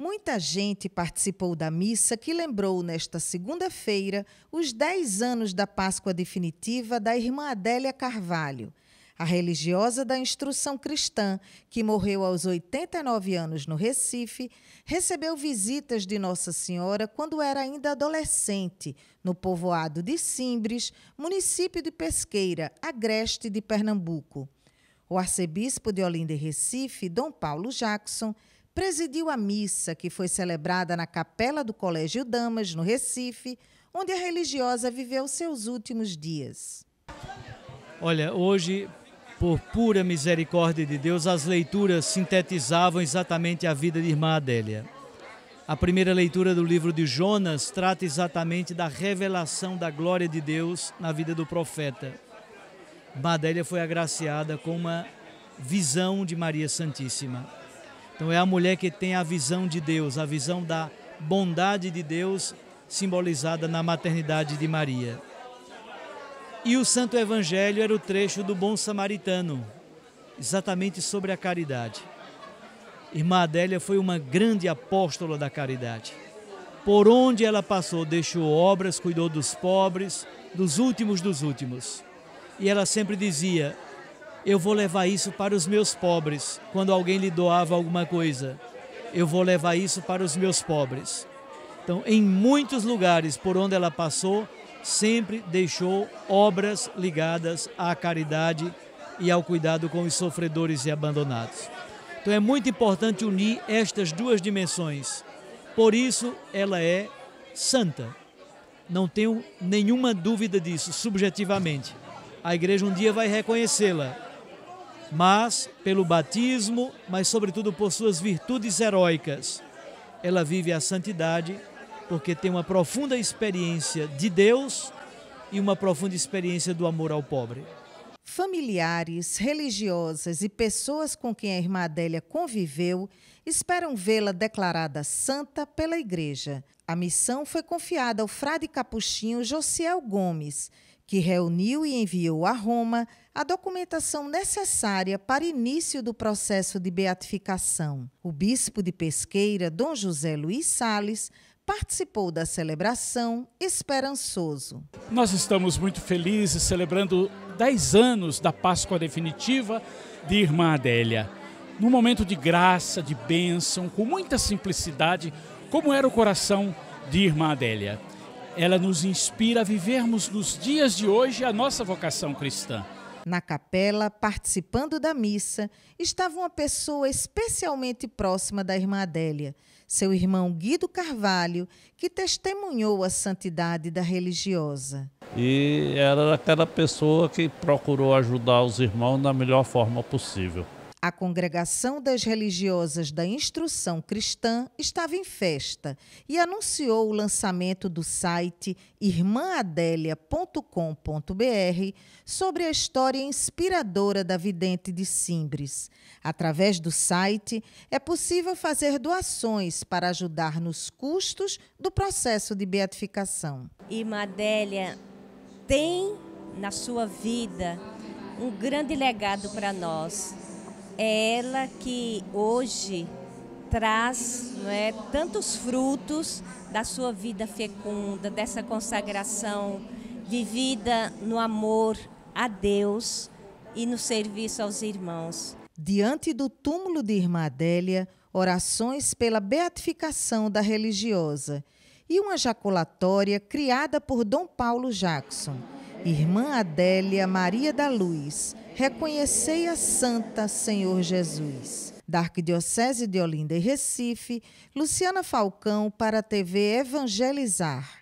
Muita gente participou da missa que lembrou nesta segunda-feira os 10 anos da Páscoa definitiva da irmã Adélia Carvalho, a religiosa da instrução cristã, que morreu aos 89 anos no Recife, recebeu visitas de Nossa Senhora quando era ainda adolescente, no povoado de Simbres, município de Pesqueira, agreste de Pernambuco. O arcebispo de Olinda e Recife, Dom Paulo Jackson, presidiu a missa que foi celebrada na capela do Colégio Damas, no Recife, onde a religiosa viveu seus últimos dias. Olha, hoje, por pura misericórdia de Deus, as leituras sintetizavam exatamente a vida de irmã Adélia. A primeira leitura do livro de Jonas trata exatamente da revelação da glória de Deus na vida do profeta. Madélia foi agraciada com uma visão de Maria Santíssima. Então é a mulher que tem a visão de Deus, a visão da bondade de Deus simbolizada na maternidade de Maria. E o Santo Evangelho era o trecho do Bom Samaritano, exatamente sobre a caridade. Irmã Adélia foi uma grande apóstola da caridade. Por onde ela passou, deixou obras, cuidou dos pobres, dos últimos dos últimos. E ela sempre dizia: eu vou levar isso para os meus pobres. Quando alguém lhe doava alguma coisa, eu vou levar isso para os meus pobres. Então, em muitos lugares por onde ela passou, sempre deixou obras ligadas à caridade e ao cuidado com os sofredores e abandonados. Então, é muito importante unir estas duas dimensões. Por isso, ela é santa. Não tenho nenhuma dúvida disso, subjetivamente. A igreja um dia vai reconhecê-la mas pelo batismo, mas sobretudo por suas virtudes heróicas. Ela vive a santidade porque tem uma profunda experiência de Deus e uma profunda experiência do amor ao pobre. Familiares, religiosas e pessoas com quem a irmã Adélia conviveu esperam vê-la declarada santa pela igreja. A missão foi confiada ao frade capuchinho Josiel Gomes, que reuniu e enviou a Roma a documentação necessária para início do processo de beatificação. O bispo de Pesqueira, Dom José Luiz Sales, participou da celebração esperançoso. Nós estamos muito felizes celebrando 10 anos da Páscoa definitiva de Irmã Adélia. Num momento de graça, de bênção, com muita simplicidade, como era o coração de Irmã Adélia. Ela nos inspira a vivermos nos dias de hoje a nossa vocação cristã. Na capela, participando da missa, estava uma pessoa especialmente próxima da irmã Adélia, seu irmão Guido Carvalho, que testemunhou a santidade da religiosa. E era aquela pessoa que procurou ajudar os irmãos da melhor forma possível. A congregação das religiosas da instrução cristã estava em festa e anunciou o lançamento do site irmãadélia.com.br sobre a história inspiradora da vidente de Simbres. Através do site é possível fazer doações para ajudar nos custos do processo de beatificação. Irmã Adélia tem na sua vida um grande legado para nós é ela que hoje traz não é, tantos frutos da sua vida fecunda, dessa consagração vivida no amor a Deus e no serviço aos irmãos. Diante do túmulo de Irmã Adélia, orações pela beatificação da religiosa e uma jaculatória criada por Dom Paulo Jackson. Irmã Adélia Maria da Luz, Reconhecei a Santa, Senhor Jesus. Da Arquidiocese de Olinda e Recife, Luciana Falcão para a TV Evangelizar.